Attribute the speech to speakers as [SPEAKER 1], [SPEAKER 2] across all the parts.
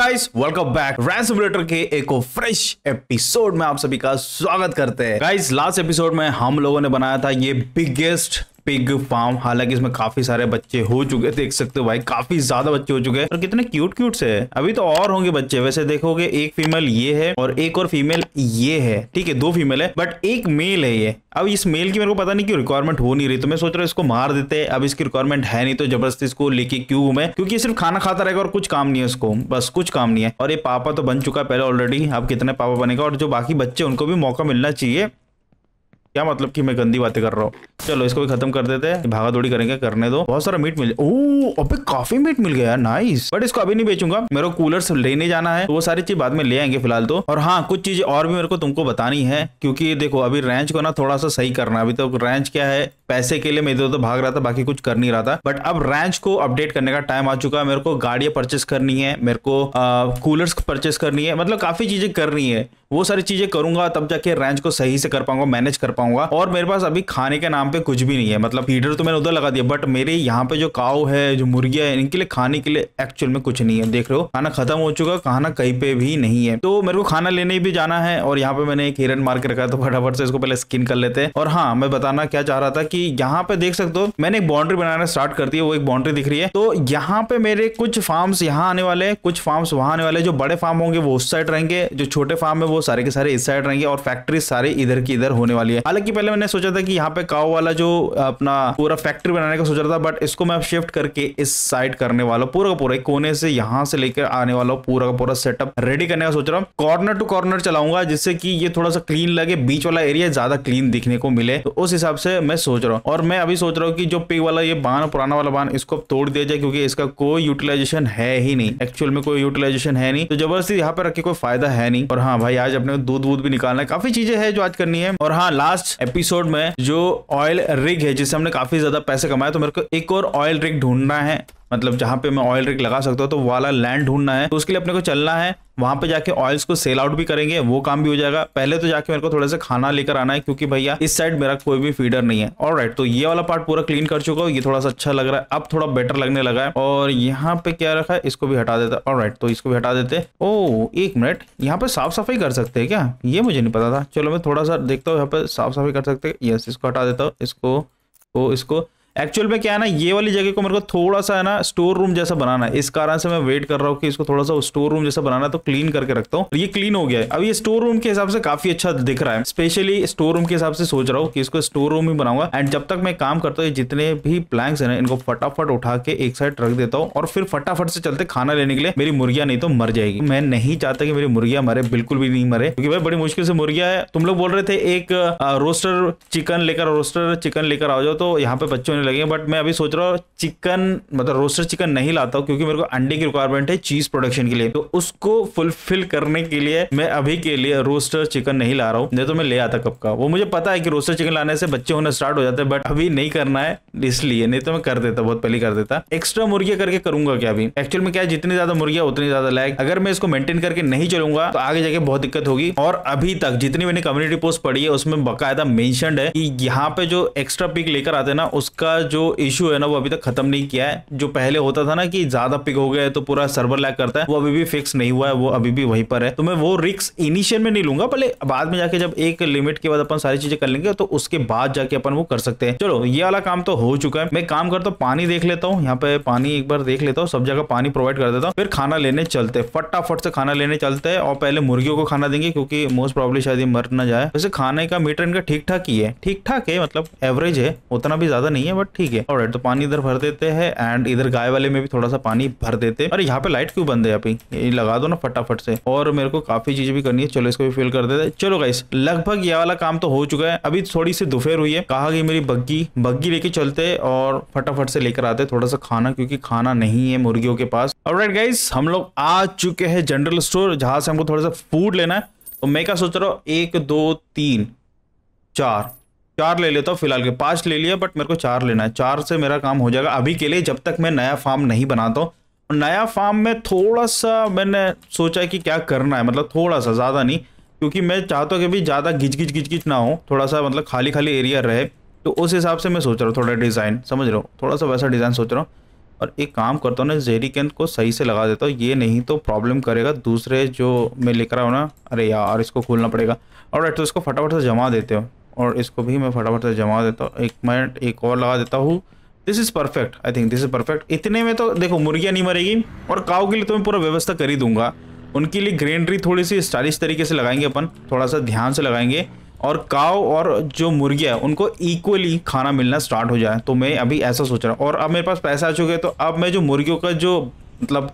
[SPEAKER 1] Guys
[SPEAKER 2] welcome back रैंसमुलेटर के एक fresh episode में आप सभी का स्वागत करते हैं गाइस लास्ट एपिसोड में हम लोगों ने बनाया था ये बिगेस्ट पिग फार्म हालांकि इसमें काफी सारे बच्चे हो चुके हैं देख सकते हो भाई काफी ज्यादा बच्चे हो चुके हैं और कितने क्यूट क्यूट से है अभी तो और होंगे बच्चे वैसे देखोगे एक फीमेल ये है और एक और फीमेल ये है ठीक है दो फीमेल है बट एक मेल है ये अब इस मेल की मेरे को पता नहीं क्यों रिक्वायरमेंट हो नहीं रही तो मैं सोच रहा हूँ इसको मार देते अब इसकी रिक्वायरमेंट है नहीं तो जबरदस्ती इसको लेके क्यों हूं मैं क्योंकि सिर्फ खाना खाता रहेगा और कुछ काम नहीं है उसको बस कुछ काम नहीं है और ये पापा तो बन चुका है पहले ऑलरेडी अब कितने पापा बनेगा और जो बाकी बच्चे उनको भी मौका मिलना चाहिए क्या मतलब कि मैं गंदी बातें कर रहा हूँ चलो इसको भी खत्म कर देते हैं भागा दौड़ी करेंगे करने दो बहुत सारा मीट मिल ओह अबे काफी मीट मिल गया नाइस बट इसको अभी नहीं बेचूंगा मेरे को कूलर्स लेने जाना है तो वो सारी चीज बाद में ले आएंगे फिलहाल तो और हाँ कुछ चीज और भी मेरे को तुमको बतानी है क्योंकि देखो अभी रेंच को ना थोड़ा सा सही करना अभी तो रेंच क्या है पैसे के लिए मैं इधर उधर भाग रहा था बाकी कुछ कर नहीं रहा था बट अब रैंच को अपडेट करने का टाइम आ चुका है मेरे को गाड़ियाँ परचेस करनी है मेरे को कूलर्स परचेस करनी है मतलब काफ़ी चीज़ें करनी है वो सारी चीज़ें करूंगा तब जाके रेंच को सही से कर पाऊंगा मैनेज कर पाऊंगा और मेरे पास अभी खाने के नाम पे कुछ भी नहीं है मतलब फीडर तो मैंने उधर लगा दिया बट मेरे यहाँ पे जो काउ है जो मुर्गिया है इनके लिए खाने के लिए एक्चुअल में कुछ नहीं है देख रहे हो खाना खत्म हो चुका खाना कहीं पे भी नहीं है तो मेरे को खाना लेने भी जाना है और यहाँ पे मैंने एक हिरन मार के रखा था तो फटाफट से इसको पहले स्किन कर लेते हैं और हाँ मैं बताना क्या चाह रहा था कि कि यहाँ पे देख सकते हो मैंने एक बाउंड्री बनाना स्टार्ट कर दी है वो एक बाउंड्री दिख रही है तो यहाँ पे मेरे कुछ फार्म यहाँ आने वाले हैं कुछ फार्म वहां आने वाले जो बड़े फार्म होंगे वो उस साइड रहेंगे जो छोटे फार्म है वो सारे के सारे इस साइड रहेंगे और फैक्ट्री सारे इधर की इधर होने वाली है हालांकि पहले मैंने सोचा था कि यहाँ पे काओ वाला जो अपना पूरा फैक्ट्री बनाने का सोच रहा था बट इसको मैं शिफ्ट करके इस साइड करने वाला हूँ पूरा का पूरा कोने से यहाँ से लेकर आने वाला हूँ पूरा का पूरा सेटअप रेडी करने का सोच रहा हूँ कॉर्नर टू कॉर्नर चलाऊंगा जिससे कि ये थोड़ा सा क्लीन लगे बीच वाला एरिया ज्यादा क्लीन दिखने को मिले तो उस हिसाब से मैं सोच रहा रहा हूँ और मैं अभी सोच रहा हूँ कि जो पिग वाला ये बान पुराना वाला बान इसको तोड़ दिया जाए क्योंकि इसका कोई यूटिलाइजेशन है ही नहीं एक्चुअल में कोई यूटिलाइजेशन है नहीं तो जबरदस्ती यहाँ पर रखे कोई फायदा है नहीं और हाँ भाई आज अपने दूध वूध भी निकालना है काफी चीजें है जो आज करनी है और हाँ लास्ट एपिसोड में जो ऑयल रिग है जिससे हमने काफी ज्यादा पैसे कमाए तो मेरे को एक और ऑयल रिग ढूंढना है मतलब जहां पे मैं ऑयल रिक लगा सकता हूँ तो वाला लैंड ढूंढना है तो उसके लिए अपने को चलना है वहां पे जाके ऑयल्स को सेल आउट भी करेंगे वो काम भी हो जाएगा पहले तो जाके मेरे को थोड़ा सा खाना लेकर आना है क्योंकि भैया इस साइड मेरा कोई भी फीडर नहीं है और राइट तो ये वाला पार्ट पूरा क्लीन कर चुका हूँ ये थोड़ा सा अच्छा लग रहा है अब थोड़ा बेटर लगने लगा है और यहाँ पे क्या रखा है इसको भी हटा देता और राइट तो इसको भी हटा देते ओ एक मिनट यहाँ पे साफ सफाई कर सकते है क्या ये मुझे नहीं पता था चलो मैं थोड़ा सा देखता हूँ यहाँ पे साफ सफाई कर सकते यस इसको हटा देता हूँ इसको इसको एक्चुअल में क्या है ना ये वाली जगह को मेरे को थोड़ा सा है ना स्टोर रूम जैसा बनाना है इस कारण से मैं वेट कर रहा हूँ कि इसको थोड़ा सा स्टोर रूम जैसा बनाना है तो क्लीन करके रखता हूँ ये क्लीन हो गया है अब ये स्टोर रूम के हिसाब से काफी अच्छा दिख रहा है स्पेशली स्टोर रूम के हिसाब से सोच रहा हूँ कि इसको स्टोर रूम ही बनाऊंगा एंड जब तक मैं काम करता हूँ जितने भी प्लैंक है ना इनको फटाफट उठा के एक साइड रख देता हूँ और फिर फटाफट से चलते खाना लेने के लिए मेरी मुर्गिया नहीं तो मर जाएगी मैं नहीं चाहता कि मेरी मुर्गिया मरे बिल्कुल भी नहीं मरे क्योंकि भाई बड़ी मुश्किल से मुर्गिया है तुम लोग बोल रहे थे एक रोस्टर चिकन लेकर रोस्टर चिकन लेकर आ जाओ तो यहाँ पे बच्चों होने लगे बट मैं अभी सोच रहा हूँ चिकन मतलब रोस्टर चिकन नहीं लाता हूँ क्योंकि मेरे को अंडे की रिक्वायरमेंट है चीज प्रोडक्शन के लिए तो उसको फुलफिल करने के लिए मैं अभी के लिए रोस्टर चिकन नहीं ला रहा हूँ नहीं तो मैं ले आता कब का वो मुझे पता है कि रोस्टर चिकन लाने से बच्चे होना स्टार्ट हो जाते हैं बट अभी नहीं करना है इसलिए नहीं तो मैं कर देता बहुत पहले कर देता एक्स्ट्रा मुर्गिया करके करूंगा क्या अभी एक्चुअल में क्या जितनी ज्यादा मुर्गिया उतनी ज्यादा लाइक अगर मैं इसको मेंटेन करके नहीं चलूंगा तो आगे जाके बहुत दिक्कत होगी और अभी तक जितनी मैंने कम्युनिटी पोस्ट पढ़ी है उसमें बकायदा मेंशन है कि यहाँ पे जो एक्स्ट्रा पिक लेकर आते हैं ना उसका का जो इश्यू है ना वो अभी तक खत्म नहीं किया है जो पहले होता था ना कि ज्यादा पिक हो गया है तो पूरा सर्वर लैग करता है वो अभी भी फिक्स नहीं हुआ है वो अभी भी वहीं पर है तो मैं वो रिक्स इनिशियल में नहीं लूंगा पहले बाद में जाके जब एक लिमिट के बाद अपन सारी चीजें कर लेंगे तो उसके बाद जाके अपन वो कर सकते हैं चलो ये वाला काम तो हो चुका है मैं काम करता हूँ पानी देख लेता हूँ यहाँ पे पानी एक बार देख लेता हूँ सब जगह पानी प्रोवाइड कर देता हूँ फिर खाना लेने चलते फटाफट से खाना लेने चलते हैं और पहले मुर्गियों को खाना देंगे क्योंकि मोस्ट प्रॉब्लम शायद मर ना जाए वैसे खाने का मीटर इनका ठीक ठाक ही है ठीक ठाक है मतलब एवरेज है उतना भी ज्यादा नहीं है बट ठीक है और तो पानी इधर भर देते हैं एंड इधर गाय वाले में भी थोड़ा सा पानी भर देते अरे यहाँ पे लाइट क्यों बंद है अभी लगा दो ना फटाफट से और मेरे को काफी चीजें भी करनी है चलो इसको भी फिल कर देते चलो गाइस लगभग यह वाला काम तो हो चुका है अभी थोड़ी सी दोपहर हुई है कहा गई मेरी बग्गी बग्गी लेके चलते और फटाफट से लेकर आते थोड़ा सा खाना क्योंकि खाना नहीं है मुर्गियों के पास और गाइस हम लोग आ चुके हैं जनरल स्टोर जहां से हमको थोड़ा सा फूड लेना है तो मैं क्या सोच रहा हूँ एक दो तीन चार चार ले लेता हूँ फिलहाल के पांच ले लिया बट मेरे को चार लेना है चार से मेरा काम हो जाएगा अभी के लिए जब तक मैं नया फार्म नहीं बनाता हूँ नया फार्म में थोड़ा सा मैंने सोचा कि क्या करना है मतलब थोड़ा सा ज़्यादा नहीं क्योंकि मैं चाहता हूँ कि भी ज़्यादा घिच घिच घिच घिच ना हो थोड़ा सा मतलब खाली खाली एरिया रहे तो उस हिसाब से मैं सोच रहा हूँ थोड़ा डिज़ाइन समझ रहा हूँ थोड़ा सा वैसा डिज़ाइन सोच रहा हूँ और एक काम करता हूँ ना जेरी कैंत को सही से लगा देता हूँ ये नहीं तो प्रॉब्लम करेगा दूसरे जो मैं लेकर रहा हूँ ना अरे यार इसको खोलना पड़ेगा और तो इसको फटाफट से जमा देते हो और इसको भी मैं फटाफट से जमा देता हूँ एक मिनट एक और लगा देता हूँ this is perfect I think this is perfect इतने में तो देखो मुर्गियाँ नहीं मरेगी और काव के लिए तो मैं पूरा व्यवस्था कर ही दूंगा उनके लिए ग्रेनरी थोड़ी सी स्टाइलिश तरीके से लगाएंगे अपन थोड़ा सा ध्यान से लगाएंगे और काव और जो मुर्गियाँ है उनको इक्वली खाना मिलना स्टार्ट हो जाए तो मैं अभी ऐसा सोच रहा हूँ और अब मेरे पास पैसा आ चुके हैं तो अब मैं जो मुर्गियों का जो मतलब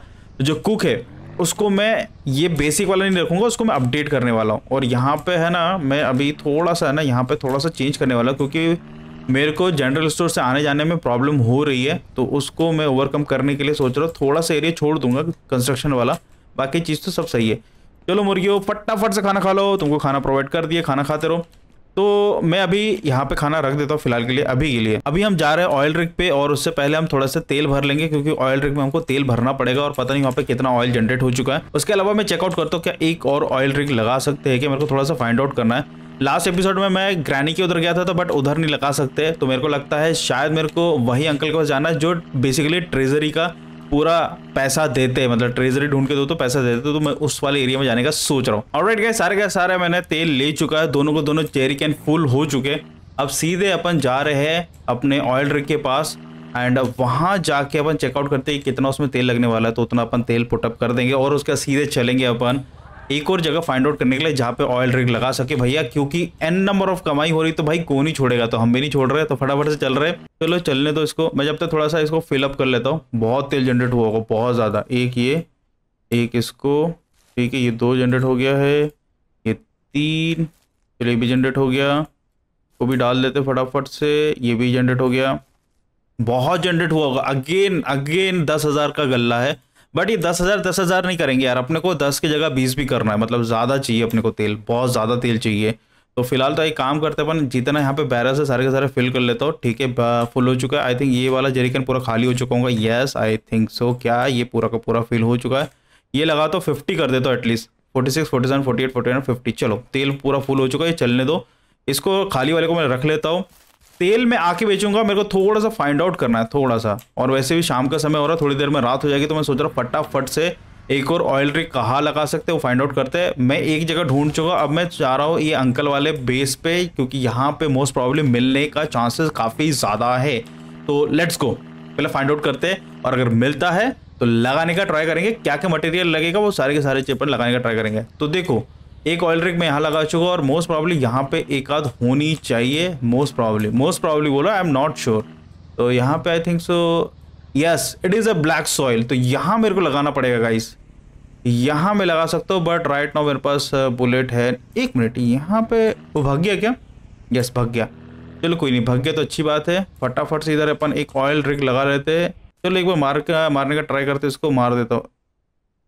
[SPEAKER 2] जो कुक है उसको मैं ये बेसिक वाला नहीं रखूँगा उसको मैं अपडेट करने वाला हूँ और यहाँ पे है ना मैं अभी थोड़ा सा है ना यहाँ पे थोड़ा सा चेंज करने वाला क्योंकि मेरे को जनरल स्टोर से आने जाने में प्रॉब्लम हो रही है तो उसको मैं ओवरकम करने के लिए सोच रहा हूँ थोड़ा सा एरिया छोड़ दूंगा कंस्ट्रक्शन वाला बाकी चीज़ तो सब सही है चलो मुर्गियों फटाफट से खाना खा लो तुमको खाना प्रोवाइड कर दिए खाना खाते रहो तो मैं अभी यहाँ पे खाना रख देता हूँ फिलहाल के लिए अभी के लिए अभी हम जा रहे हैं ऑयल रिक पे और उससे पहले हम थोड़ा सा तेल भर लेंगे क्योंकि ऑयल रिक में हमको तेल भरना पड़ेगा और पता नहीं वहाँ पे कितना ऑयल जनरेट हो चुका है उसके अलावा मैं चेकआउट करता हूँ क्या एक और ऑयल रिक लगा सकते हैं कि मेरे को थोड़ा सा फाइंड आउट करना है लास्ट एपिसोड में मैं ग्रैनी के उधर गया था तो बट उधर नहीं लगा सकते तो मेरे को लगता है शायद मेरे को वही अंकल के पास जाना है जो बेसिकली ट्रेजरी का पूरा पैसा देते मतलब ट्रेजरी ढूंढ के दो तो पैसा देते तो मैं उस वाले एरिया में जाने का सोच रहा हूँ और राइट सारे का सारा मैंने तेल ले चुका है दोनों को दोनों चेरी कैन फुल हो चुके अब सीधे अपन जा रहे हैं अपने ऑयल रिक के पास एंड वहाँ जाके अपन चेकआउट करते हैं कितना उसमें तेल लगने वाला है तो उतना अपन तेल पुटअप कर देंगे और उसका सीधे चलेंगे अपन एक और जगह फाइंड आउट करने के लिए जहाँ पे ऑयल रिग लगा सके भैया क्योंकि एन नंबर ऑफ कमाई हो रही तो भाई कौन ही छोड़ेगा तो हम भी नहीं छोड़ रहे तो फटाफट से चल रहे चलो चलने तो इसको मैं जब तक थोड़ा सा इसको फिलअप कर लेता हूँ बहुत तेल जनरेट हुआ होगा बहुत ज़्यादा एक ये एक इसको ठीक है ये दो जनरेट हो गया है ये तीन चलो भी जनरेट हो गया वो भी डाल देते फटाफट से ये भी जनरेट हो गया बहुत जनरेट हुआ होगा अगेन अगेन दस हज़ार का गल्ला है बट ये दस हज़ार दस हज़ार नहीं करेंगे यार अपने को दस की जगह बीस भी करना है मतलब ज़्यादा चाहिए अपने को तेल बहुत ज़्यादा तेल चाहिए तो फिलहाल तो एक काम करते हैं अपन जितना यहाँ पे बैरस है सारे के सारे फिल कर लेता हूँ ठीक है फुल हो चुका है आई थिंक ये वाला जेरिकन पूरा खाली हो चुका होगा येस आई थिंक सो क्या ये पूरा का पूरा फिल हो चुका है ये लगा तो फिफ्टी कर देता हूँ at least forty six forty seven forty eight forty nine fifty चलो तेल पूरा फुल हो चुका है चलने दो इसको खाली वाले को मैं रख लेता हूँ तेल मैं आके बेचूंगा मेरे को थोड़ा सा फाइंड आउट करना है थोड़ा सा और वैसे भी शाम का समय हो रहा है थोड़ी देर में रात हो जाएगी तो मैं सोच रहा हूँ फटाफट से एक और ऑयल ट्रिक कहाँ लगा सकते हैं वो फाइंड आउट करते हैं मैं एक जगह ढूंढ चुका अब मैं चाह रहा हूँ ये अंकल वाले बेस पे क्योंकि यहाँ पे मोस्ट प्रॉब्लम मिलने का चांसेस काफ़ी ज़्यादा है तो लेट्स गो पहले फाइंड आउट करते हैं और अगर मिलता है तो लगाने का ट्राई करेंगे क्या क्या मटेरियल लगेगा वो सारे के सारे चेपर लगाने का ट्राई करेंगे तो देखो एक ऑयल रिग मैं यहाँ लगा चुका और मोस्ट प्रॉब्ली यहाँ पे एक आध होनी चाहिए मोस्ट प्रॉब्ली मोस्ट प्रॉब्ली बोलो आई एम नॉट श्योर तो यहाँ पे I think so yes it is a black soil तो यहाँ मेरे को लगाना पड़ेगा गाइस यहाँ मैं लगा सकता हूँ बट राइट नाउ मेरे पास बुलेट uh, है एक मिनट यहाँ पे वो भग गया क्या यस भग गया चलो कोई नहीं भग गया तो अच्छी बात है फटाफट से इधर अपन एक ऑयल रिग लगा लेते हैं चलो एक बार मार का मारने का ट्राई करते इसको मार देता हूँ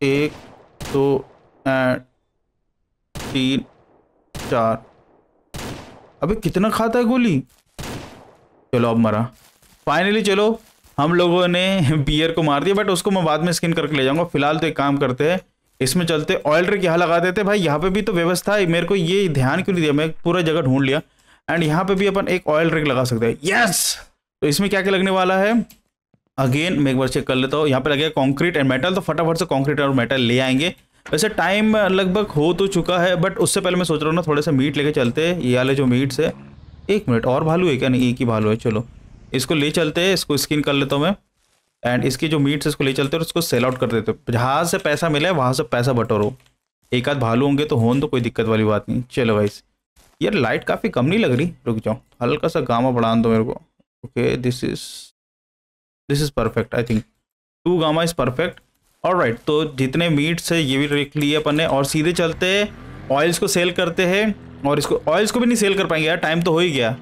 [SPEAKER 2] एक दो तो, एंड तीन चार अबे कितना खाता है गोली चलो अब मरा फाइनली चलो हम लोगों ने बियर को मार दिया बट उसको मैं बाद में स्किन करके ले जाऊंगा फिलहाल तो एक काम करते हैं इसमें चलते ऑयल ट्रिक यहाँ लगा देते भाई यहाँ पे भी तो व्यवस्था है मेरे को ये ध्यान क्यों नहीं दिया मैं पूरा जगह ढूंढ लिया एंड यहाँ पे भी अपन एक ऑयल ट्रिक लगा सकते हैं यस तो इसमें क्या क्या लगने वाला है अगेन मैं एक बार चेक कर लेता हूँ यहाँ पे लगेगा कॉन्क्रीट एंड मेटल तो फटाफट से कॉन्क्रीट और मेटल ले आएंगे वैसे टाइम लगभग हो तो चुका है बट उससे पहले मैं सोच रहा हूँ ना थोड़े से मीट लेके चलते ये वाले जो मीट से एक मिनट और भालू है क्या नहीं एक ही भालू है चलो इसको ले चलते हैं इसको स्किन कर लेता हूँ मैं एंड इसकी जो मीट्स इसको ले चलते हैं और उसको सेल आउट कर देते हैं जहाँ से पैसा मिले वहाँ से पैसा बटोरो एक आध भालू होंगे तो हों तो कोई दिक्कत वाली बात नहीं चलो भाई यार लाइट काफ़ी कम नहीं लग रही रुक जाओ हल्का सा गामा बढ़ा दो मेरे को okay this is this is perfect I think two gamma is perfect और राइट तो जितने मीट्स है ये भी रख लिए अपन ने और सीधे चलते हैं ऑयल्स को सेल करते हैं और इसको ऑयल्स को भी नहीं सेल कर पाएंगे यार टाइम तो हो ही गया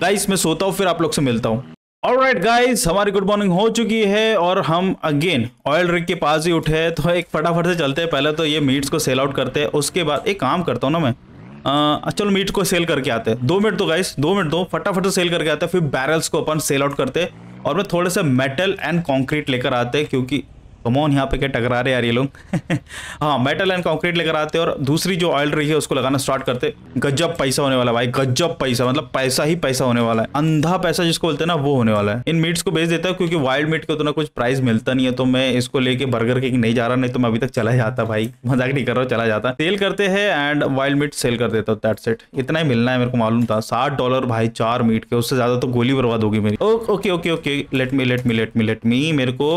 [SPEAKER 2] गाइस मैं सोता हूँ फिर आप लोग से मिलता हूँ और राइट गाइस हमारी गुड मॉर्निंग हो चुकी है और हम अगेन ऑयल रिक के पास ही उठे हैं तो एक फटाफट से चलते हैं पहले तो ये मीट्स को सेल आउट करते हैं उसके बाद एक काम करता हूँ ना मैं चलो मीट को सेल करके आते हैं दो मिनट तो गाइस दो मिनट दो तो, फटाफट से सेल करके आते हैं फिर बैरल्स को अपन सेल आउट करते हैं और मैं थोड़े से मेटल एंड कॉन्क्रीट लेकर आते हैं क्योंकि कमोन यहाँ पे क्या टकरा रहे यार ये लोग हाँ मेटल एंड कॉन्क्रीट लेकर आते और दूसरी जो ऑयल रही है उसको लगाना स्टार्ट करते गजब पैसा होने वाला भाई गजब पैसा मतलब पैसा ही पैसा होने वाला है अंधा पैसा जिसको बोलते हैं ना वो होने वाला है इन मीट्स को बेच देता है क्योंकि वाइल्ड मीट का उतना कुछ प्राइस मिलता नहीं है तो मैं इसको लेके बर्गर के नहीं जा रहा नहीं तो मैं अभी तक चला जाता भाई मजाक नहीं कर रहा चला जाता सेल करते हैं एंड वाइल्ड मीट सेल कर देता हूँ दैट सेट इतना ही मिलना है मेरे को मालूम था साठ डॉलर भाई चार मीट के उससे ज्यादा तो गोली बर्बाद होगी मेरी okay okay okay let me let me let me let me मेरे को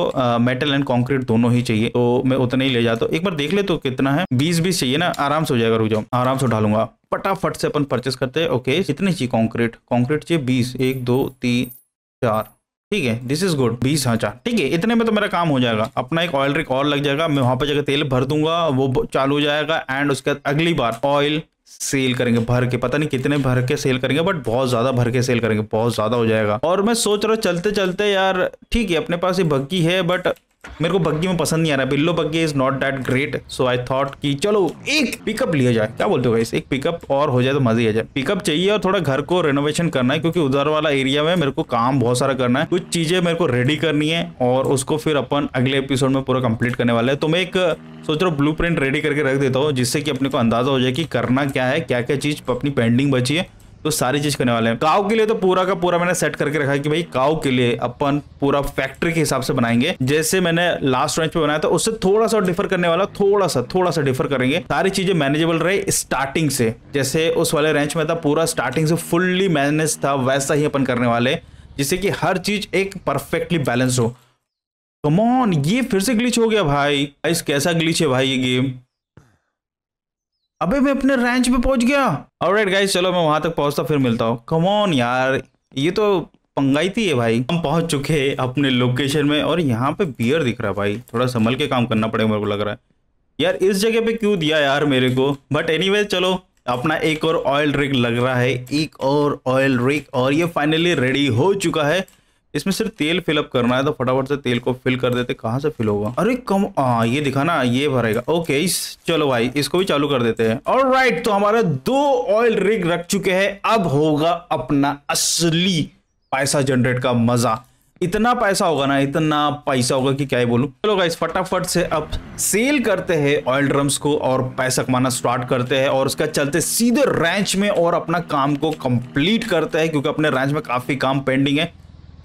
[SPEAKER 2] मेटल एंड कॉन्क्रीट पैकेट दोनों ही चाहिए तो मैं उतना ही ले जाता हूँ एक बार देख ले तो कितना है बीस बीस चाहिए ना आराम से हो जाएगा रुक जाओ आराम से उठा लूंगा फटाफट से अपन परचेस करते हैं ओके कितने चाहिए कॉन्क्रीट कॉन्क्रीट चाहिए बीस एक दो तीन चार ठीक है दिस इज गुड बीस हाँचा ठीक है इतने में तो मेरा काम हो जाएगा अपना एक ऑयल रिक और लग जाएगा मैं वहां पर जाकर तेल भर दूंगा वो चालू हो जाएगा एंड उसके बाद अगली बार ऑयल सेल करेंगे भर के पता नहीं कितने भर के सेल करेंगे बट बहुत ज्यादा भर के सेल करेंगे बहुत ज्यादा हो जाएगा और मैं सोच रहा हूँ चलते चलते यार ठीक है अपने पास ये बग्गी है बट मेरे को बग्गी में पसंद नहीं आ रहा Billo buggy is not that great so I thought कि चलो एक पिकअप लिया जाए क्या बोलते हो गाइस एक पिकअप और हो जाए तो मजा ही आ जाए पिकअप चाहिए और थोड़ा घर को रेनोवेशन करना है क्योंकि उधर वाला एरिया में मेरे को काम बहुत सारा करना है कुछ चीजें मेरे को रेडी करनी है और उसको फिर अपन अगले एपिसोड में पूरा कंप्लीट करने वाला है तो मैं एक सोच रहा हूँ ब्लू रेडी करके रख देता हूँ जिससे कि अपने को अंदाजा हो जाए कि करना क्या है क्या क्या चीज अपनी पेंडिंग बची है तो सारी चीज करने वाले हैं काव के लिए तो पूरा का पूरा मैंने सेट करके रखा है कि भाई काव के लिए अपन पूरा फैक्ट्री के हिसाब से बनाएंगे जैसे मैंने लास्ट रेंज पे बनाया था उससे थोड़ा सा डिफर करने वाला थोड़ा सा थोड़ा सा डिफर करेंगे सारी चीजें मैनेजेबल रहे स्टार्टिंग से जैसे उस वाले रेंच में था पूरा स्टार्टिंग से फुल्ली मैनेज था वैसा ही अपन करने वाले जिससे कि हर चीज एक परफेक्टली बैलेंस हो कमोन ये फिर से ग्लिच हो गया भाई कैसा ग्लिच है भाई ये गेम अबे मैं अपने रेंच पे पहुंच गया ऑलराइट गाइस चलो मैं वहां तक पहुंचता फिर मिलता हूँ कमोन यार ये तो पंगाई थी है भाई हम पहुंच चुके हैं अपने लोकेशन में और यहाँ पे बियर दिख रहा है भाई थोड़ा संभल के काम करना पड़ेगा मेरे को लग रहा है यार इस जगह पे क्यों दिया यार मेरे को बट एनी anyway, चलो अपना एक और ऑयल रिक लग रहा है एक और ऑयल रिक और ये फाइनली रेडी हो चुका है इसमें सिर्फ तेल फिलअप करना है तो फटाफट से तेल को फिल कर देते कहाँ से फिल होगा अरे कम आ, हाँ, ये दिखा ना ये भरेगा ओके इस चलो भाई इसको भी चालू कर देते हैं और राइट तो हमारा दो ऑयल रिग रख चुके हैं अब होगा अपना असली पैसा जनरेट का मजा इतना पैसा होगा ना इतना पैसा होगा कि क्या ही बोलूं चलो गाइस फटाफट से अब सेल करते हैं ऑयल ड्रम्स को और पैसा कमाना स्टार्ट करते हैं और उसका चलते सीधे रैंच में और अपना काम को कंप्लीट करते हैं क्योंकि अपने रैंच में काफी काम पेंडिंग है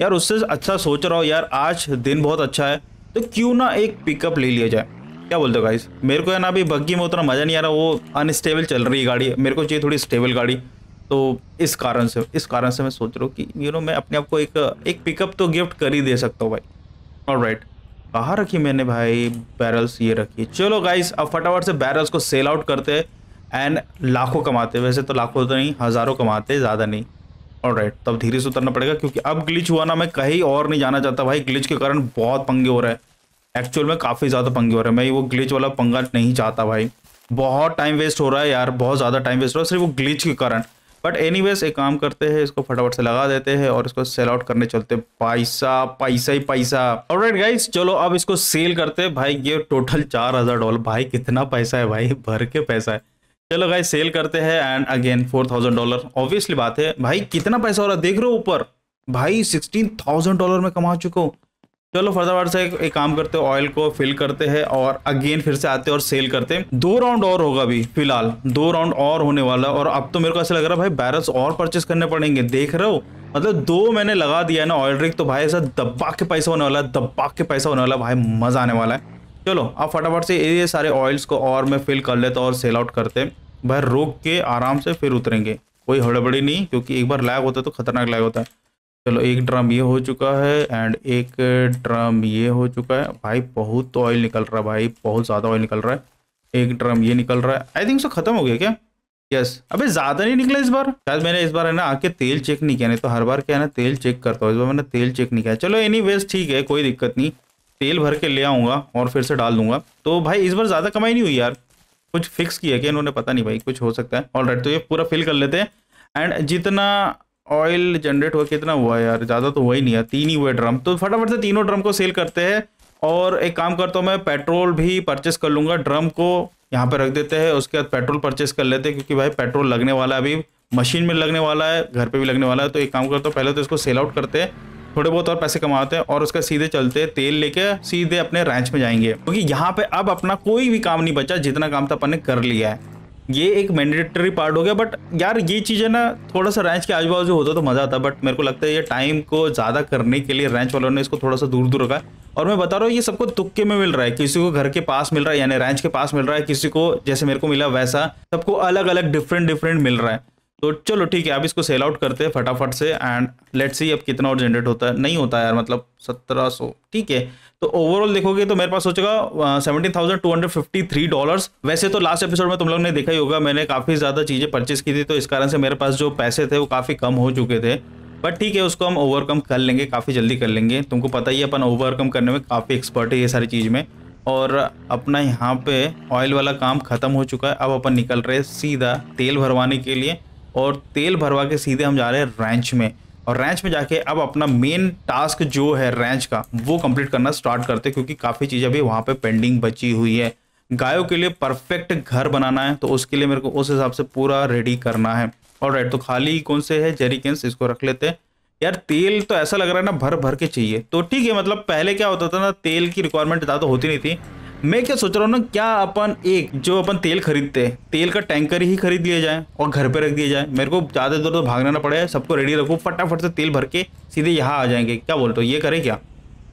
[SPEAKER 2] यार उससे अच्छा सोच रहा हूँ यार आज दिन बहुत अच्छा है तो क्यों ना एक पिकअप ले लिया जाए क्या बोलते हो गाइस मेरे को है ना अभी बग्गी में उतना मज़ा नहीं आ रहा वो अनस्टेबल चल रही है गाड़ी मेरे को चाहिए थोड़ी स्टेबल गाड़ी तो इस कारण से इस कारण से मैं सोच रहा हूँ कि यू नो मैं अपने आप को एक एक पिकअप तो गिफ्ट कर ही दे सकता हूँ भाई और राइट कहाँ रखी मैंने भाई बैरल्स ये रखी चलो गाइस अब फटाफट से बैरल्स को सेल आउट करते हैं एंड लाखों कमाते वैसे तो लाखों तो नहीं हज़ारों कमाते ज़्यादा नहीं और राइट तब धीरे से उतरना पड़ेगा क्योंकि अब ग्लिच हुआ ना मैं कहीं और नहीं जाना चाहता भाई ग्लिच के कारण बहुत पंगे हो रहे हैं एक्चुअल में काफ़ी ज़्यादा पंगे हो रहे हैं मैं वो ग्लिच वाला पंगा नहीं चाहता भाई बहुत टाइम वेस्ट हो रहा है यार बहुत ज़्यादा टाइम वेस्ट हो रहा है सिर्फ वो ग्लिच के कारण बट एनी एक काम करते हैं इसको फटाफट से लगा देते हैं और इसको सेल आउट करने चलते पैसा पैसा ही पैसा और राइट गाइज चलो अब इसको सेल करते भाई ये टोटल चार हज़ार डॉलर भाई कितना पैसा है भाई भर के पैसा है चलो भाई सेल करते हैं and again four thousand dollar obviously बात है भाई कितना पैसा हो रहा है देख रहे हो ऊपर भाई सिक्सटीन थाउजेंड डॉलर में कमा चुका हूँ चलो फर्दावार से एक, एक काम करते हैं ऑयल को फिल करते हैं और अगेन फिर से आते हैं और सेल करते हैं दो राउंड और होगा अभी फिलहाल दो राउंड और होने वाला और अब तो मेरे को ऐसा लग रहा है भाई बैरल्स और परचेस करने पड़ेंगे देख रहे हो मतलब दो मैंने लगा दिया ना ऑयल रिक तो भाई ऐसा दबाक के पैसा होने वाला है दबाक के पैसा होने वाला भाई मजा आने वाला है चलो अब फटाफट से ये सारे ऑयल्स को और मैं फिल कर लेता और सेल आउट करते भाई रोक के आराम से फिर उतरेंगे कोई हड़बड़ी नहीं क्योंकि एक बार लैग होता है तो खतरनाक लैग होता है चलो एक ड्रम ये हो चुका है एंड एक ड्रम ये हो चुका है भाई बहुत ऑयल तो निकल रहा है भाई बहुत ज़्यादा ऑयल निकल रहा है एक ड्रम ये निकल रहा है आई थिंक सो खत्म हो गया क्या यस yes. अबे ज़्यादा नहीं निकला इस बार शायद मैंने इस बार है ना आके तेल चेक नहीं किया नहीं तो हर बार क्या है ना तेल चेक करता हूँ इस बार मैंने तेल चेक नहीं किया चलो एनी ठीक है कोई दिक्कत नहीं तेल भर के ले आऊँगा और फिर से डाल दूंगा तो भाई इस बार ज़्यादा कमाई नहीं हुई यार कुछ फिक्स किया कि इन्होंने पता नहीं भाई कुछ हो सकता है ऑल तो ये पूरा फिल कर लेते हैं एंड जितना ऑयल जनरेट हुआ कितना हुआ यार ज़्यादा तो हुआ ही नहीं है तीन ही हुए ड्रम तो फटाफट से तीनों ड्रम को सेल करते हैं और एक काम करता हूँ मैं पेट्रोल भी परचेस कर लूँगा ड्रम को यहाँ पर रख देते हैं उसके बाद पेट्रोल परचेस कर लेते हैं क्योंकि भाई पेट्रोल लगने वाला है अभी मशीन में लगने वाला है घर पे भी लगने वाला है तो एक काम करता हूँ पहले तो इसको सेल आउट करते हैं थोड़े बहुत और पैसे कमाते हैं और उसका सीधे चलते तेल लेके सीधे अपने रैंच में जाएंगे क्योंकि तो यहाँ पे अब अपना कोई भी काम नहीं बचा जितना काम था तो अपन ने कर लिया है ये एक मैंडेटरी पार्ट हो गया बट यार ये चीज़ें ना थोड़ा सा रैंच के आजू बाजू होता तो मज़ा आता बट मेरे को लगता है ये टाइम को ज़्यादा करने के लिए रैंच वालों ने इसको थोड़ा सा दूर दूर रखा और मैं बता रहा हूँ ये सबको तुक्के में मिल रहा है किसी को घर के पास मिल रहा है यानी रैंच के पास मिल रहा है किसी को जैसे मेरे को मिला वैसा सबको अलग अलग डिफरेंट डिफरेंट मिल रहा है तो चलो ठीक है अब इसको सेल आउट करते हैं फटाफट से एंड लेट्स सी अब कितना और जनरेट होता है नहीं होता है यार मतलब सत्रह सौ ठीक है तो ओवरऑल देखोगे तो मेरे पास सोचेगा seventeen thousand two hundred fifty three dollars वैसे तो लास्ट एपिसोड में तुम लोग ने देखा ही होगा मैंने काफ़ी ज़्यादा चीज़ें परचेस की थी तो इस कारण से मेरे पास जो पैसे थे वो काफ़ी कम हो चुके थे बट ठीक है उसको हम ओवरकम कर लेंगे काफ़ी जल्दी कर लेंगे तुमको पता ही अपन ओवरकम करने में काफ़ी एक्सपर्ट है ये सारी चीज़ में और अपना यहाँ पे ऑयल वाला काम ख़त्म हो चुका है अब अपन निकल रहे सीधा तेल भरवाने के लिए और तेल भरवा के सीधे हम जा रहे हैं रैंच में और रैंच में जाके अब अपना मेन टास्क जो है रैंच का वो कंप्लीट करना स्टार्ट करते हैं क्योंकि काफ़ी चीज़ें भी वहाँ पे पेंडिंग बची हुई है गायों के लिए परफेक्ट घर बनाना है तो उसके लिए मेरे को उस हिसाब से पूरा रेडी करना है और राइट तो खाली कौन से है जेरिकेंस इसको रख लेते हैं यार तेल तो ऐसा लग रहा है ना भर भर के चाहिए तो ठीक है मतलब पहले क्या होता था ना तेल की रिक्वायरमेंट ज़्यादा होती नहीं थी मैं क्या सोच रहा हूँ ना क्या अपन एक जो अपन तेल खरीदते हैं तेल का टैंकर ही खरीद लिया जाए और घर पे रख दिया जाए मेरे को ज़्यादा दूर तो भागना ना पड़े सबको रेडी रखो फटाफट से तेल भर के सीधे यहाँ आ जाएंगे क्या बोलते हो ये करे क्या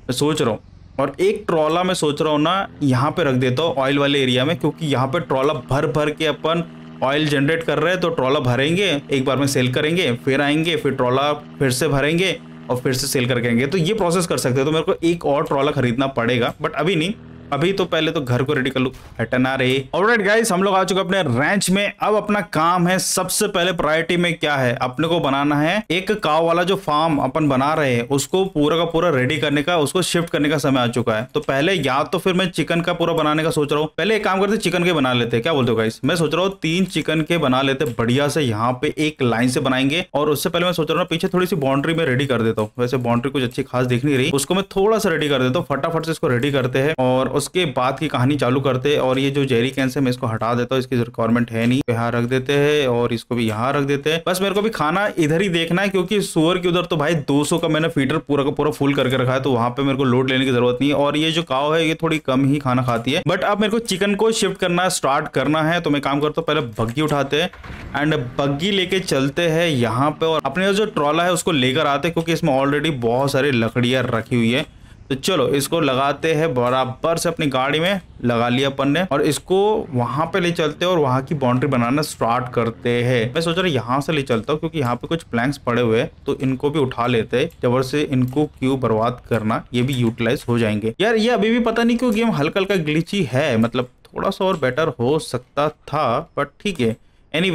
[SPEAKER 2] मैं सोच रहा हूँ और एक ट्रॉला मैं सोच रहा हूँ ना यहाँ पे रख देता हूँ ऑयल वाले एरिया में क्योंकि यहाँ पे ट्रॉला भर भर के अपन ऑयल जनरेट कर रहे हैं तो ट्रॉला भरेंगे एक बार में सेल करेंगे फिर आएंगे फिर ट्रॉला फिर से भरेंगे और फिर से सेल करके आएंगे तो ये प्रोसेस कर सकते हैं तो मेरे को एक और ट्रॉला खरीदना पड़ेगा बट अभी नहीं अभी तो पहले तो घर को रेडी कर लू हटना रही ऑलराइट गाइस हम लोग आ चुके अपने रेंच में अब अपना काम है सबसे पहले प्रायोरिटी में क्या है अपने को बनाना है एक काव वाला जो फार्म अपन बना रहे हैं उसको पूरा का पूरा रेडी करने का उसको शिफ्ट करने का समय आ चुका है तो पहले या तो फिर मैं चिकन का पूरा बनाने का सोच रहा हूँ पहले एक काम करते चिकन के बना लेते क्या बोलते हो गाइस मैं सोच रहा हूँ तीन चिकन के बना लेते बढ़िया से यहाँ पे एक लाइन से बनाएंगे और उससे पहले मैं सोच रहा हूँ पीछे थोड़ी सी बाउंड्री में रेडी कर देता हूँ वैसे बाउंड्री कुछ अच्छी खास दिख नहीं रही उसको मैं थोड़ा सा रेडी कर देता हूँ फटाफट से इसको रेडी करते हैं और उसके बाद की कहानी चालू करते और ये जो जेरी कैंस है मैं इसको हटा देता हूँ इसकी रिक्वायरमेंट है नहीं तो यहाँ रख देते हैं और इसको भी यहाँ रख देते हैं बस मेरे को भी खाना इधर ही देखना है क्योंकि सुअर के उधर तो भाई 200 का मैंने फीटर पूरा का पूरा फुल करके रखा है तो वहाँ पे मेरे को लोड लेने की जरूरत नहीं और ये जो काव है ये थोड़ी कम ही खाना खाती है बट अब मेरे को चिकन को शिफ्ट करना स्टार्ट करना है तो मैं काम करता हूँ पहले बग्घी उठाते हैं एंड बग्घी लेके चलते है यहाँ पे और अपने जो ट्रॉला है उसको लेकर आते क्योंकि इसमें ऑलरेडी बहुत सारी लकड़ियाँ रखी हुई है तो चलो इसको लगाते हैं बराबर से अपनी गाड़ी में लगा लिया अपन ने और इसको वहां पे ले चलते हैं और वहां की बाउंड्री बनाना स्टार्ट करते हैं मैं सोच रहा यहाँ से ले चलता हूँ क्योंकि यहाँ पे कुछ प्लैंक्स पड़े हुए हैं तो इनको भी उठा लेते हैं जबर से इनको क्यों बर्बाद करना ये भी यूटिलाइज हो जाएंगे यार ये अभी भी पता नहीं क्यों गेम हल्का हल्का ग्लीची है मतलब थोड़ा सा और बेटर हो सकता था बट ठीक है एनी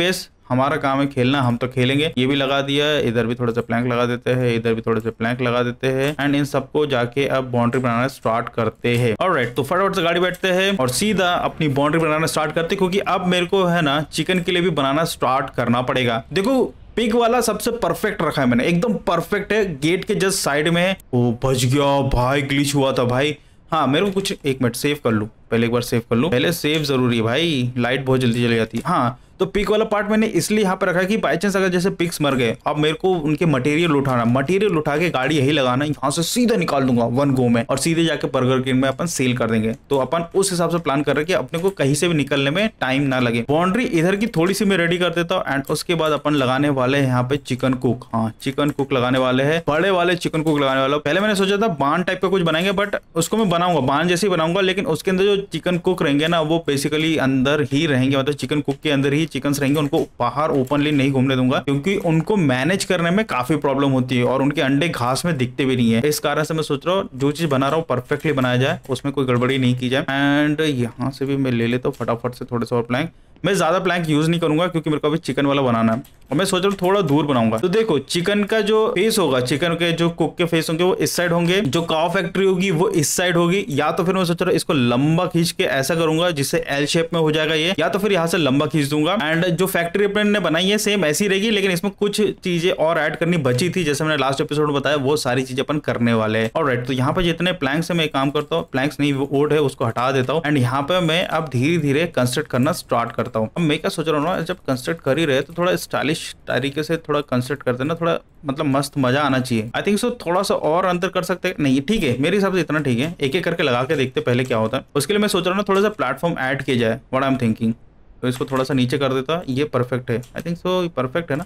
[SPEAKER 2] हमारा काम है खेलना हम तो खेलेंगे ये भी लगा दिया इधर भी थोड़ा सा प्लैंक लगा देते हैं इधर भी थोड़े से प्लैंक लगा देते हैं एंड इन सबको जाके अब बाउंड्री बनाना स्टार्ट करते हैं और राइट तो फटाफट से गाड़ी बैठते हैं और सीधा अपनी बाउंड्री बनाना स्टार्ट करते क्योंकि अब मेरे को है ना चिकन के लिए भी बनाना स्टार्ट करना पड़ेगा देखो पिग वाला सबसे परफेक्ट रखा है मैंने एकदम परफेक्ट है गेट के जस्ट साइड में ओ बच गया भाई ग्लिच हुआ था भाई हाँ मेरे को कुछ एक मिनट सेव कर लू पहले एक बार सेव कर लू पहले सेव जरूरी है भाई लाइट बहुत जल्दी चली जाती है हाँ तो पिक वाला पार्ट मैंने इसलिए यहाँ पर रखा कि बाई चांस अगर जैसे पिक्स मर गए अब मेरे को उनके मटेरियल उठाना मटेरियल उठा के गाड़ी यही लगाना यहाँ से सीधा निकाल दूंगा वन गो में और सीधे जाके बर्गर किंग में अपन सेल कर देंगे तो अपन उस हिसाब से प्लान कर रहे कि अपने को कहीं से भी निकलने में टाइम ना लगे बाउंड्री इधर की थोड़ी सी मैं रेडी कर देता हूँ एंड उसके बाद अपन लगाने वाले हैं यहाँ पे चिकन कुक हाँ चिकन कुक लगाने वाले है बड़े वाले चिकन कुक लगाने वाले पहले मैंने सोचा था बान टाइप का कुछ बनाएंगे बट उसको मैं बनाऊंगा बान जैसे ही बनाऊंगा लेकिन उसके अंदर जो चिकन कुक रहेंगे ना वो बेसिकली अंदर ही रहेंगे मतलब चिकन कुक के अंदर ही ही चिकन्स रहेंगे उनको बाहर ओपनली नहीं घूमने दूंगा क्योंकि उनको मैनेज करने में काफी प्रॉब्लम होती है और उनके अंडे घास में दिखते भी नहीं है इस कारण से मैं सोच रहा हूँ जो चीज बना रहा हूँ परफेक्टली बनाया जाए उसमें कोई गड़बड़ी नहीं की जाए एंड यहाँ से भी मैं ले लेता हूँ फटाफट से थोड़े से और प्लैंग मैं ज़्यादा प्लैंक यूज़ नहीं करूँगा क्योंकि मेरे को अभी चिकन वाला बनाना है और मैं सोच रहा हूँ थोड़ा दूर बनाऊंगा तो देखो चिकन का जो फेस होगा चिकन के जो कुक के फेस होंगे वो इस साइड होंगे जो काव फैक्ट्री होगी वो इस साइड होगी या तो फिर मैं सोच रहा हूँ इसको लंबा खींच के ऐसा करूंगा जिससे एल शेप में हो जाएगा ये या तो फिर यहाँ से लंबा खींच दूंगा एंड जो फैक्ट्री अपने ने बनाई है सेम ऐसी रहेगी लेकिन इसमें कुछ चीजें और एड करनी बची थी जैसे मैंने लास्ट एपिसोड में बताया वो सारी चीजें अपन करने वाले हैं और राइट तो यहाँ पर जितने प्लैंक्स है मैं काम करता हूँ प्लैंक्स नहीं वो ओड है उसको हटा देता हूँ एंड यहाँ पे मैं अब धीरे धीरे कंस्ट्रक्ट करना स्टार्ट करता करता हूँ अब मैं क्या सोच रहा हूँ ना जब कंस्ट्रक्ट कर ही रहे तो थोड़ा स्टाइलिश तरीके से थोड़ा कंस्ट्रक्ट करते ना थोड़ा मतलब मस्त मजा आना चाहिए आई थिंक सो थोड़ा सा और अंतर कर सकते हैं नहीं ठीक है मेरे हिसाब से इतना ठीक है एक एक करके लगा के देखते पहले क्या होता है उसके लिए मैं सोच रहा हूँ ना थोड़ा सा प्लेटफॉर्म ऐड किया जाए वट आई एम थिंकिंग तो इसको थोड़ा सा नीचे कर देता ये परफेक्ट है आई थिंक सो परफेक्ट है ना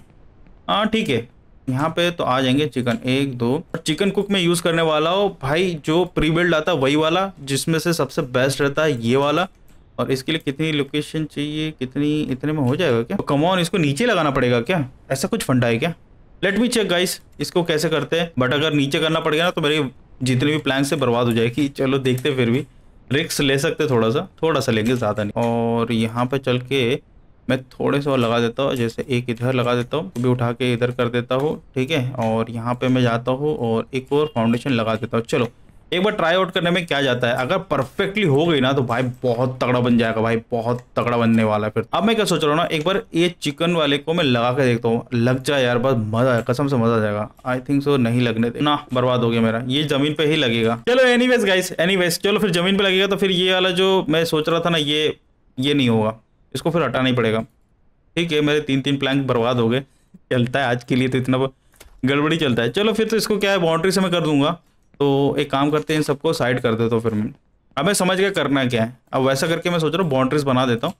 [SPEAKER 2] हाँ ठीक है यहाँ पे तो आ जाएंगे चिकन एक दो और चिकन कुक में यूज़ करने वाला हो भाई जो प्री बिल्ड आता वही वाला जिसमें से सबसे बेस्ट रहता है ये वाला और इसके लिए कितनी लोकेशन चाहिए कितनी इतने में हो जाएगा क्या तो कमॉन इसको नीचे लगाना पड़ेगा क्या ऐसा कुछ फंडा है क्या लेट मी चेक गाइस इसको कैसे करते हैं बट अगर नीचे करना पड़ेगा ना तो मेरे जितने भी प्लान से बर्बाद हो जाएगी चलो देखते फिर भी रिक्स ले सकते थोड़ा सा थोड़ा सा लेंगे ज़्यादा नहीं और यहाँ पर चल के मैं थोड़े से और लगा देता हूँ जैसे एक इधर लगा देता हूँ भी उठा के इधर कर देता हूँ ठीक है और यहाँ पे मैं जाता हूँ और एक और फाउंडेशन लगा देता हूँ चलो एक बार ट्राई आउट करने में क्या जाता है अगर परफेक्टली हो गई ना तो भाई बहुत तगड़ा बन जाएगा भाई बहुत तगड़ा बनने वाला है फिर अब मैं क्या सोच रहा हूँ ना एक बार ये चिकन वाले को मैं लगा के देखता हूँ लग जाए यार बस मजा आया कसम से मजा आ जाएगा आई थिंक सो नहीं लगने दे ना बर्बाद हो गया मेरा ये जमीन पे ही लगेगा चलो anyways guys anyways चलो फिर जमीन पे लगेगा तो फिर ये वाला जो मैं सोच रहा था ना ये ये नहीं होगा इसको फिर हटाना ही पड़ेगा ठीक है मेरे तीन तीन प्लैंक बर्बाद हो गए चलता है आज के लिए तो इतना गड़बड़ी चलता है चलो फिर तो इसको क्या है बाउंड्री से मैं कर दूंगा तो एक काम करते हैं इन सबको साइड कर देता हूँ फिर मैं अब मैं समझ गया करना क्या है अब वैसा करके मैं सोच रहा हूँ बाउंड्रीज बना देता हूँ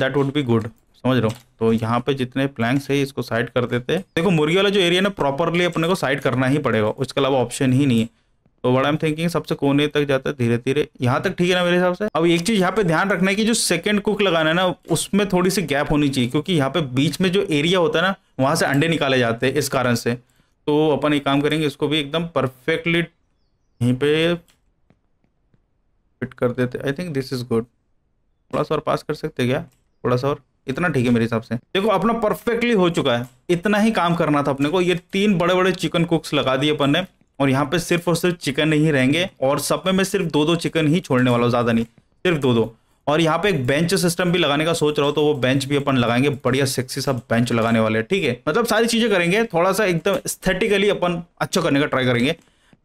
[SPEAKER 2] दैट वुड बी गुड समझ रहा हूँ तो यहाँ पे जितने प्लैंक्स है इसको साइड कर देते हैं देखो मुर्गी वाला जो एरिया ना प्रॉपरली अपने को साइड करना ही पड़ेगा उसके अलावा ऑप्शन ही नहीं है तो बड़ा एम थिंकिंग सबसे कोने तक जाता है धीरे धीरे यहाँ तक ठीक है ना मेरे हिसाब से अब एक चीज यहाँ पे ध्यान रखना है कि जो सेकंड कुक लगाना है ना उसमें थोड़ी सी गैप होनी चाहिए क्योंकि यहाँ पे बीच में जो एरिया होता है ना वहाँ से अंडे निकाले जाते हैं इस कारण से तो अपन एक काम करेंगे इसको भी एकदम परफेक्टली यहीं पे फिट कर देते I think this is good थोड़ा सा और पास कर सकते क्या थोड़ा सा और इतना ठीक है मेरे हिसाब से देखो अपना परफेक्टली हो चुका है इतना ही काम करना था अपने को ये तीन बड़े बड़े चिकन कुक्स लगा दिए अपन ने और यहाँ पे सिर्फ और सिर्फ चिकन ही रहेंगे और सब में मैं सिर्फ दो दो चिकन ही छोड़ने वाला हूँ ज़्यादा नहीं सिर्फ दो दो और यहाँ पे एक बेंच सिस्टम भी लगाने का सोच रहा हूँ तो वो बेंच भी अपन लगाएंगे बढ़िया सेक्सी सा बेंच लगाने वाले हैं ठीक है मतलब सारी चीज़ें करेंगे थोड़ा सा एकदम स्थेटिकली अपन अच्छा करने का ट्राई करेंगे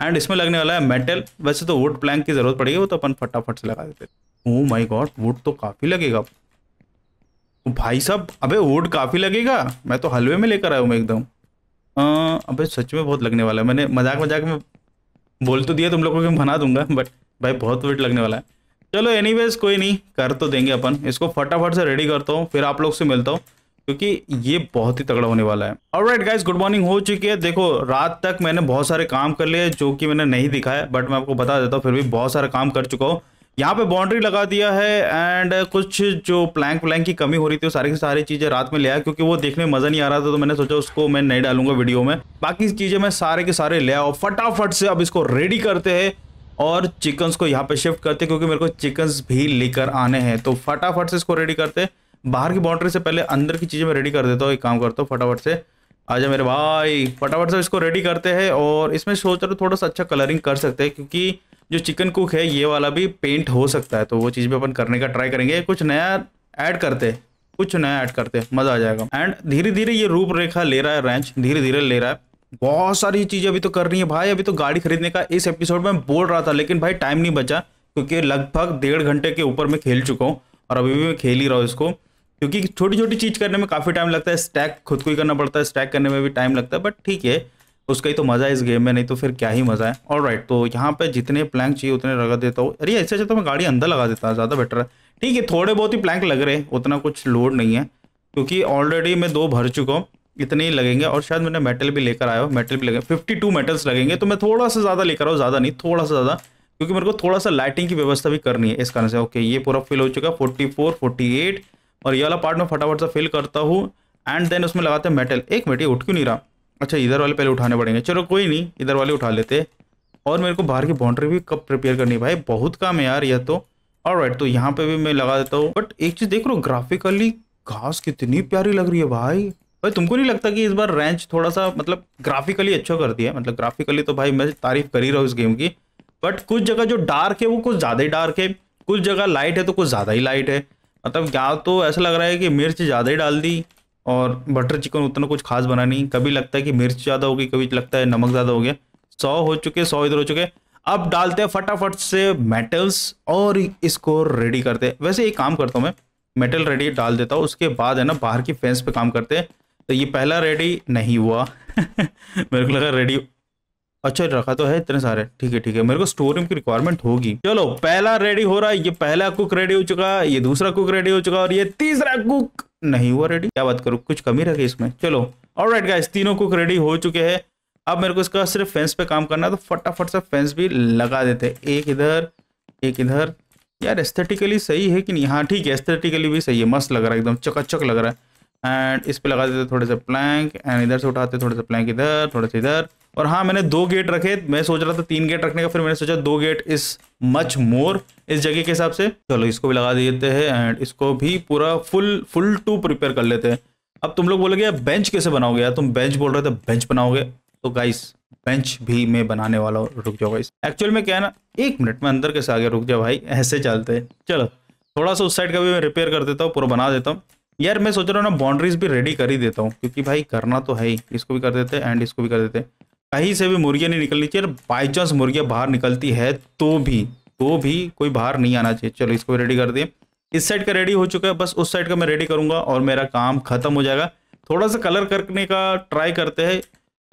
[SPEAKER 2] एंड इसमें लगने वाला है मेटल वैसे तो वुड प्लैंक की जरूरत पड़ेगी वो तो अपन फटाफट से लगा देते oh तो ओ माई गॉड वुड तो काफ़ी लगेगा भाई साहब अबे वुड काफ़ी लगेगा मैं तो हलवे में लेकर आया हूँ मैं एकदम अबे सच में बहुत लगने वाला है मैंने मजाक मजाक में बोल तो दिया तुम लोगों को बना दूंगा बट भाई बहुत वेट लगने वाला है चलो एनी कोई नहीं कर तो देंगे अपन इसको फटाफट से रेडी करता हूँ फिर आप लोग से मिलता हूँ क्योंकि ये बहुत ही तगड़ा होने वाला है और राइट गाइज गुड मॉर्निंग हो चुकी है देखो रात तक मैंने बहुत सारे काम कर लिए जो कि मैंने नहीं दिखाया बट मैं आपको बता देता हूँ फिर भी बहुत सारा काम कर चुका हूँ यहाँ पे बाउंड्री लगा दिया है एंड कुछ जो प्लैंक व्लैंक की कमी हो रही थी वो सारी की सारी चीज़ें रात में ले आया क्योंकि वो देखने में मज़ा नहीं आ रहा था तो मैंने सोचा उसको मैं नहीं डालूंगा वीडियो में बाकी चीज़ें मैं सारे के सारे ले आओ फटाफट से अब इसको रेडी करते हैं और चिकन्स को यहाँ पे शिफ्ट करते क्योंकि मेरे को चिकन्स भी लेकर आने हैं तो फटाफट से इसको रेडी करते हैं बाहर की बाउंड्री से पहले अंदर की चीज़ें मैं रेडी कर देता हूँ एक काम करता हूँ फटाफट से जाए मेरे भाई फटाफट से इसको रेडी करते हैं और इसमें सोच रहे थोड़ा सा अच्छा कलरिंग कर सकते हैं क्योंकि जो चिकन कुक है ये वाला भी पेंट हो सकता है तो वो चीज़ भी अपन करने का ट्राई करेंगे कुछ नया ऐड करते कुछ नया ऐड करते मज़ा आ जाएगा एंड धीरे धीरे ये रूपरेखा ले रहा है रेंच धीरे धीरे ले रहा है बहुत सारी चीज़ें अभी तो कर रही है भाई अभी तो गाड़ी खरीदने का इस एपिसोड में बोल रहा था लेकिन भाई टाइम नहीं बचा क्योंकि लगभग डेढ़ घंटे के ऊपर मैं खेल चुका हूँ और अभी भी मैं खेल ही रहा हूँ इसको क्योंकि छोटी छोटी चीज़ करने में काफ़ी टाइम लगता है स्टैक खुद को ही करना पड़ता है स्टैक करने में भी टाइम लगता है बट ठीक है उसका ही तो मज़ा है इस गेम में नहीं तो फिर क्या ही मज़ा है और राइट तो यहाँ पे जितने प्लैंक चाहिए उतने लगा देता हूँ अरे ऐसे अच्छा तो मैं गाड़ी अंदर लगा देता हूँ ज़्यादा बेटर है ठीक है थोड़े बहुत ही प्लैंक लग रहे हैं उतना कुछ लोड नहीं है क्योंकि ऑलरेडी मैं दो भर चुका हूँ इतने ही लगेंगे और शायद मैंने मेटल भी लेकर आया हो मेटल भी लगे फिफ्टी टू मेटल्स लगेंगे तो मैं थोड़ा सा ज़्यादा लेकर आऊँ ज़्यादा नहीं थोड़ा सा ज़्यादा क्योंकि मेरे को थोड़ा सा लाइटिंग की व्यवस्था भी करनी है इस कारण से ओके ये पूरा फिल हो चुका है फोर्टी फोर फोर्टी एट और ये वाला पार्ट में फटाफट से फिल करता हूँ एंड देन उसमें लगाते हैं मेटल एक मिनट ये उठ क्यों नहीं रहा अच्छा इधर वाले पहले उठाने पड़ेंगे चलो कोई नहीं इधर वाले उठा लेते और मेरे को बाहर की बाउंड्री भी कब प्रिपेयर करनी भाई बहुत काम है यार यह तो और राइट तो यहाँ पे भी मैं लगा देता हूँ बट एक चीज़ देख लो ग्राफिकली घास कितनी प्यारी लग रही है भाई भाई तुमको नहीं लगता कि इस बार रेंच थोड़ा सा मतलब ग्राफिकली अच्छा कर दिया मतलब ग्राफिकली तो भाई मैं तारीफ कर ही रहा हूँ इस गेम की बट कुछ जगह जो डार्क है वो कुछ ज़्यादा ही डार्क है कुछ जगह लाइट है तो कुछ ज़्यादा ही लाइट है मतलब क्या तो ऐसा लग रहा है कि मिर्च ज़्यादा ही डाल दी और बटर चिकन उतना कुछ खास बना नहीं कभी लगता है कि मिर्च ज़्यादा होगी कभी लगता है नमक ज़्यादा हो गया सौ हो चुके सौ इधर हो चुके अब डालते हैं फटाफट से मेटल्स और इसको रेडी करते हैं वैसे एक काम करता हूँ मैं मेटल रेडी डाल देता हूँ उसके बाद है ना बाहर की फेंस पे काम करते हैं तो ये पहला रेडी नहीं हुआ मेरे को लगा रेडी अच्छा रखा तो है इतने सारे ठीक है ठीक है मेरे को स्टोर रूम की रिक्वायरमेंट होगी चलो पहला रेडी हो रहा है ये पहला कुक रेडी हो चुका है ये दूसरा कुक रेडी हो चुका और ये तीसरा कुक नहीं हुआ रेडी क्या बात करूँ कुछ कमी रखी इसमें चलो और राइट गाइस तीनों कुक रेडी हो चुके हैं अब मेरे को इसका सिर्फ फेंस पे काम करना है तो फटाफट से फेंस भी लगा देते हैं एक इधर एक इधर यार एस्थेटिकली सही है कि नहीं हाँ ठीक है एस्थेटिकली भी सही है मस्त लग रहा है एकदम चकाचक लग रहा है एंड इस पे लगा देते थोड़े से प्लैंक एंड इधर से उठाते थोड़े से प्लैंक इधर थोड़े से इधर और हाँ मैंने दो गेट रखे मैं सोच रहा था तीन गेट रखने का फिर मैंने सोचा दो गेट इस मच मोर इस जगह के हिसाब से चलो इसको भी लगा देते हैं एंड इसको भी पूरा फुल फुल टू प्रिपेयर कर लेते हैं अब तुम लोग बोलोगे यार बेंच कैसे बनाओगे यार तुम बेंच बोल रहे थे बेंच बनाओगे तो गाइस बेंच भी मैं बनाने वाला हूँ रुक जाओ गाइस एक्चुअल में क्या है ना एक मिनट में अंदर कैसे आ गया रुक जाओ भाई ऐसे चलते हैं चलो थोड़ा सा उस साइड का भी मैं रिपेयर कर देता हूँ पूरा बना देता हूँ यार मैं सोच रहा हूँ ना बाउंड्रीज भी रेडी कर ही देता हूँ क्योंकि भाई करना तो है ही इसको भी कर देते हैं एंड इसको भी कर देते हैं कहीं से भी मुर्गियाँ नहीं निकलनी चाहिए बाई चांस मुर्गियाँ बाहर निकलती है तो भी तो भी कोई बाहर नहीं आना चाहिए चलो इसको रेडी कर दें इस साइड का रेडी हो चुका है बस उस साइड का मैं रेडी करूँगा और मेरा काम खत्म हो जाएगा थोड़ा सा कलर करने का ट्राई करते हैं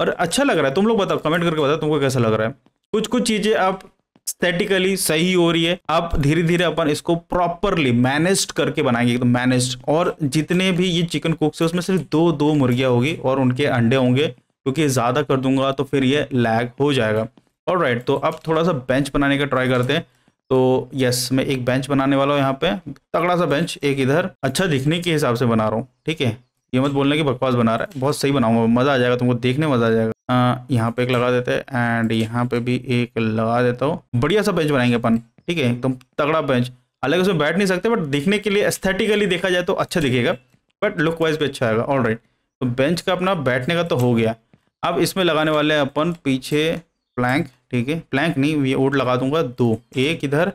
[SPEAKER 2] और अच्छा लग रहा है तुम लोग बताओ कमेंट करके बताओ तुमको कैसा लग रहा है कुछ कुछ चीज़ें आप स्थेटिकली सही हो रही है आप धीरे धीरे अपन इसको प्रॉपरली मैनेज करके बनाएंगे एकदम तो मैनेज और जितने भी ये चिकन कुक्स है उसमें सिर्फ दो दो मुर्गियाँ होगी और उनके अंडे होंगे क्योंकि ज़्यादा कर दूंगा तो फिर ये लैग हो जाएगा और राइट तो अब थोड़ा सा बेंच बनाने का ट्राई करते हैं तो यस मैं एक बेंच बनाने वाला हूँ यहाँ पे तगड़ा सा बेंच एक इधर अच्छा दिखने के हिसाब से बना रहा हूँ ठीक है ये मत बोलना कि बकवास बना रहा है बहुत सही बनाऊंगा मज़ा आ जाएगा तुमको देखने मज़ा आ जाएगा आ, यहाँ पे एक लगा देते हैं एंड यहाँ पे भी एक लगा देता हूँ बढ़िया सा बेंच बनाएंगे अपन ठीक है एकदम तगड़ा बेंच हालांकि उसमें बैठ नहीं सकते बट दिखने के लिए एस्थेटिकली देखा जाए तो अच्छा दिखेगा बट लुक वाइज भी अच्छा आएगा ऑल राइट तो बेंच का अपना बैठने का तो हो गया अब इसमें लगाने वाले हैं अपन पीछे प्लैंक ठीक है प्लैंक नहीं ये ओड लगा दूंगा दो एक इधर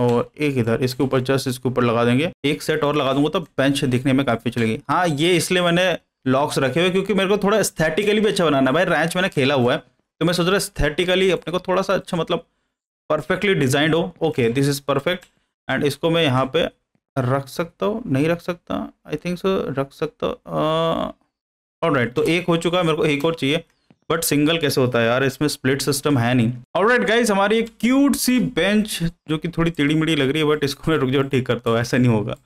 [SPEAKER 2] और एक इधर इसके ऊपर जस्ट इसके ऊपर लगा देंगे एक सेट और लगा दूंगा तो बेंच दिखने में काफ़ी अच्छी लगी हाँ ये इसलिए मैंने लॉक्स रखे हुए क्योंकि मेरे को थोड़ा स्थेटिकली भी अच्छा बनाना भाई रैंच मैंने खेला हुआ है तो मैं सोच रहा स्थेटिकली अपने को थोड़ा सा अच्छा मतलब परफेक्टली डिजाइंड हो okay this is perfect and इसको मैं यहाँ पे रख सकता हूँ नहीं रख सकता आई थिंक सो रख सकता और राइट तो एक हो चुका मेरे को एक और चाहिए बट सिंगल कैसे होता है यार इसमें स्प्लिट सिस्टम है नहीं और राइट गाइज हमारी एक क्यूट सी बेंच जो कि थोड़ी टेढ़ी मेढ़ी लग रही है बट इसको मैं रुक जाओ ठीक करता हूँ ऐसा नहीं होगा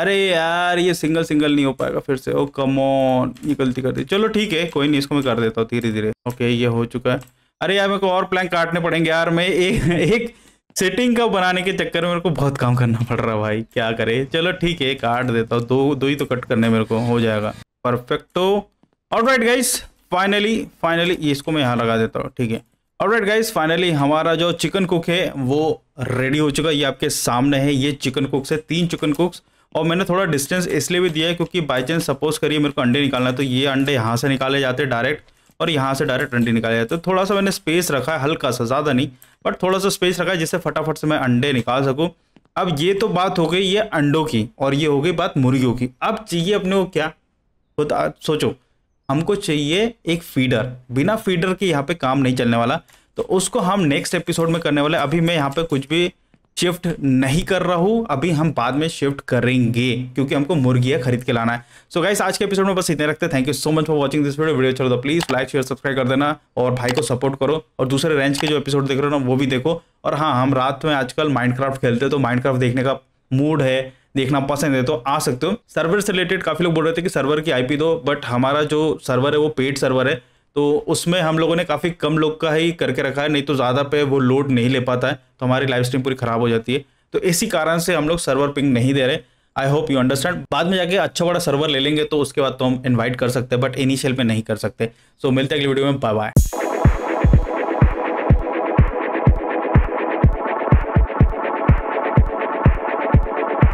[SPEAKER 2] अरे यार ये सिंगल सिंगल नहीं हो पाएगा फिर से ओ कम ऑन ये गलती कर दी चलो ठीक है कोई नहीं इसको मैं कर देता हूँ धीरे धीरे ओके ये हो चुका है अरे यार मेरे को और प्लैंक काटने पड़ेंगे यार मैं एक एक सेटिंग का बनाने के चक्कर में मेरे को बहुत काम करना पड़ रहा है भाई क्या करे चलो ठीक है काट देता हूँ दो दो ही तो कट करने मेरे को हो जाएगा परफेक्टो और राइट गाइस फाइनली फाइनली इसको मैं यहाँ लगा देता हूँ ठीक है और राइट गाइस फाइनली हमारा जो चिकन कुक है वो रेडी हो चुका है ये आपके सामने है ये चिकन कुक है तीन चिकन कुक्स और मैंने थोड़ा डिस्टेंस इसलिए भी दिया है क्योंकि बाई चांस सपोज करिए मेरे को अंडे निकालना है तो ये अंडे यहाँ से निकाले जाते हैं डायरेक्ट और यहाँ से डायरेक्ट अंडे निकाले जाते हैं तो थोड़ा सा मैंने स्पेस रखा है हल्का सा ज़्यादा नहीं बट थोड़ा सा स्पेस रखा है जिससे फटाफट से मैं अंडे निकाल सकूँ अब ये तो बात हो गई ये अंडों की और ये हो गई बात मुर्गियों की अब चाहिए अपने को क्या खुद तो सोचो हमको चाहिए एक फीडर बिना फीडर के यहाँ पे काम नहीं चलने वाला तो उसको हम नेक्स्ट एपिसोड में करने वाले अभी मैं यहाँ पे कुछ भी शिफ्ट नहीं कर रहा हूँ अभी हम बाद में शिफ्ट करेंगे क्योंकि हमको मुर्गियाँ खरीद के लाना है सो so गाइस आज के एपिसोड में बस इतने रखते हैं thank you so much for watching this video video चलो तो प्लीज़ लाइक शेयर सब्सक्राइब कर देना और भाई को सपोर्ट करो और दूसरे रेंज के जो एपिसोड देख रहे हो ना वो भी देखो और हाँ हम रात में आजकल माइंड खेलते हैं तो माइंड देखने का मूड है देखना पसंद है तो आ सकते हो सर्वर से रिलेटेड काफ़ी लोग बोल रहे थे कि सर्वर की आईपी दो बट हमारा जो सर्वर है वो पेड सर्वर है तो उसमें हम लोगों ने काफ़ी कम लोग का ही करके रखा है नहीं तो ज़्यादा पे वो लोड नहीं ले पाता है तो हमारी लाइव स्ट्रीम पूरी ख़राब हो जाती है तो इसी कारण से हम लोग सर्वर पिंग नहीं दे रहे आई होप यू अंडरस्टैंड बाद में जाके अच्छा बड़ा सर्वर ले लेंगे तो उसके बाद तो हम इन्वाइट कर सकते हैं बट इनिशियल में नहीं कर सकते सो so, मिलते हैं अगली वीडियो में बाय बाय